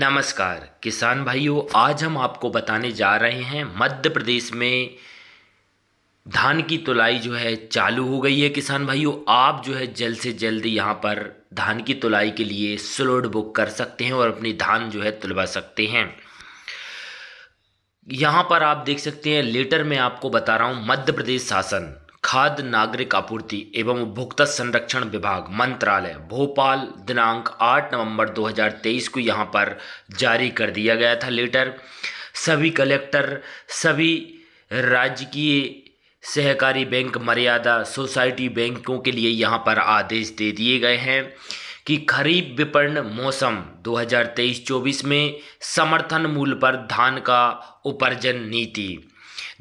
नमस्कार किसान भाइयों आज हम आपको बताने जा रहे हैं मध्य प्रदेश में धान की तुलाई जो है चालू हो गई है किसान भाइयों आप जो है जल्द से जल्द यहाँ पर धान की तुलाई के लिए स्लोड बुक कर सकते हैं और अपनी धान जो है तुलवा सकते हैं यहाँ पर आप देख सकते हैं लेटर में आपको बता रहा हूँ मध्य प्रदेश शासन खाद्य नागरिक आपूर्ति एवं उपभोक्ता संरक्षण विभाग मंत्रालय भोपाल दिनांक 8 नवंबर 2023 को यहाँ पर जारी कर दिया गया था लेटर सभी कलेक्टर सभी राजकीय सहकारी बैंक मर्यादा सोसाइटी बैंकों के लिए यहाँ पर आदेश दे दिए गए हैं कि खरीफ विपणन मौसम 2023-24 में समर्थन मूल्य पर धान का उपार्जन नीति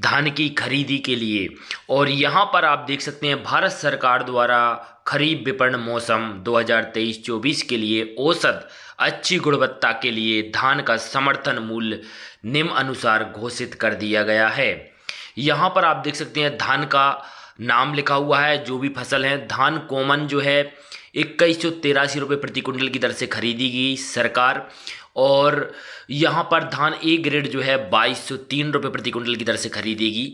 धान की खरीदी के लिए और यहाँ पर आप देख सकते हैं भारत सरकार द्वारा खरीफ विपणन मौसम 2023-24 के लिए औसत अच्छी गुणवत्ता के लिए धान का समर्थन मूल्य निम्न अनुसार घोषित कर दिया गया है यहाँ पर आप देख सकते हैं धान का नाम लिखा हुआ है जो भी फसल है धान कॉमन जो है इक्कीस सौ तिरासी रुपये प्रति कुंटल की दर से खरीदी गई सरकार और यहाँ पर धान ए ग्रेड जो है बाईस सौ तीन रुपये प्रति कुंटल की दर से खरीदेगी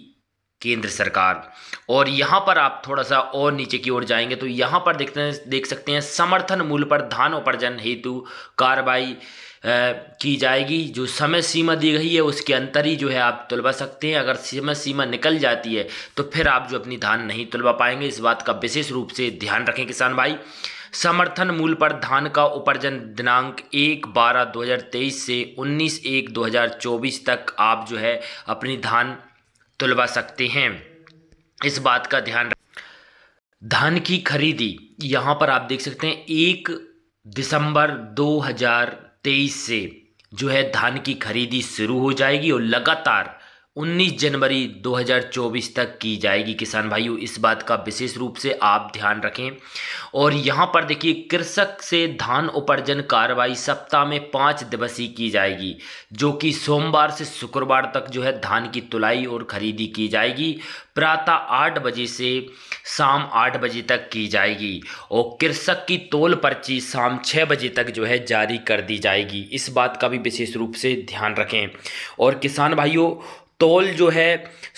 केंद्र सरकार और यहाँ पर आप थोड़ा सा और नीचे की ओर जाएंगे तो यहाँ पर देखते हैं देख सकते हैं समर्थन मूल्य पर धान उपार्जन हेतु कार्रवाई की जाएगी जो समय सीमा दी गई है उसके अंतर ही जो है आप तुलवा सकते हैं अगर समय सीमा निकल जाती है तो फिर आप जो अपनी धान नहीं तुलवा पाएंगे इस बात का विशेष रूप से ध्यान रखें किसान भाई समर्थन मूल्य पर धान का उपार्जन दिनांक एक बारह दो से उन्नीस एक दो तक आप जो है अपनी धान तुलवा सकते हैं इस बात का ध्यान धान की खरीदी यहाँ पर आप देख सकते हैं एक दिसंबर 2023 से जो है धान की खरीदी शुरू हो जाएगी और लगातार 19 जनवरी 2024 तक की जाएगी किसान भाइयों इस बात का विशेष रूप से आप ध्यान रखें और यहाँ पर देखिए कृषक से धान उपार्जन कार्रवाई सप्ताह में पाँच दिवसीय की जाएगी जो कि सोमवार से शुक्रवार तक जो है धान की तुलाई और खरीदी की जाएगी प्रातः आठ बजे से शाम आठ बजे तक की जाएगी और कृषक की तोल पर्ची शाम छः बजे तक जो है जारी कर दी जाएगी इस बात का भी विशेष रूप से ध्यान रखें और किसान भाइयों तोल जो है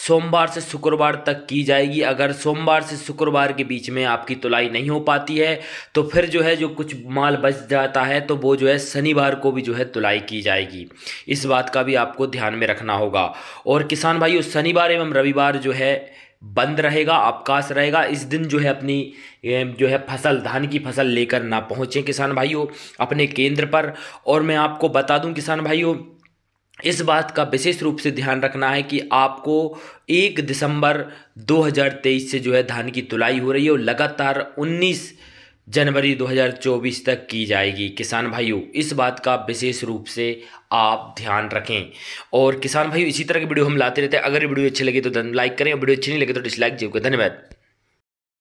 सोमवार से शुक्रवार तक की जाएगी अगर सोमवार से शुक्रवार के बीच में आपकी तुलाई नहीं हो पाती है तो फिर जो है जो कुछ माल बच जाता है तो वो जो है शनिवार को भी जो है तुलाई की जाएगी इस बात का भी आपको ध्यान में रखना होगा और किसान भाई उस शनिवार एवं रविवार जो है बंद रहेगा अवकाश रहेगा इस दिन जो है अपनी जो है फसल धान की फसल लेकर ना पहुँचें किसान भाइयों अपने केंद्र पर और मैं आपको बता दूँ किसान भाइयों इस बात का विशेष रूप से ध्यान रखना है कि आपको एक दिसंबर 2023 से जो है धान की तुलाई हो रही है और लगातार 19 जनवरी 2024 तक की जाएगी किसान भाइयों इस बात का विशेष रूप से आप ध्यान रखें और किसान भाइयों इसी तरह की वीडियो हम लाते रहते हैं अगर वीडियो अच्छी लगी तो लाइक करें और वीडियो अच्छी नहीं लगे तो डिसलाइक जी धन्यवाद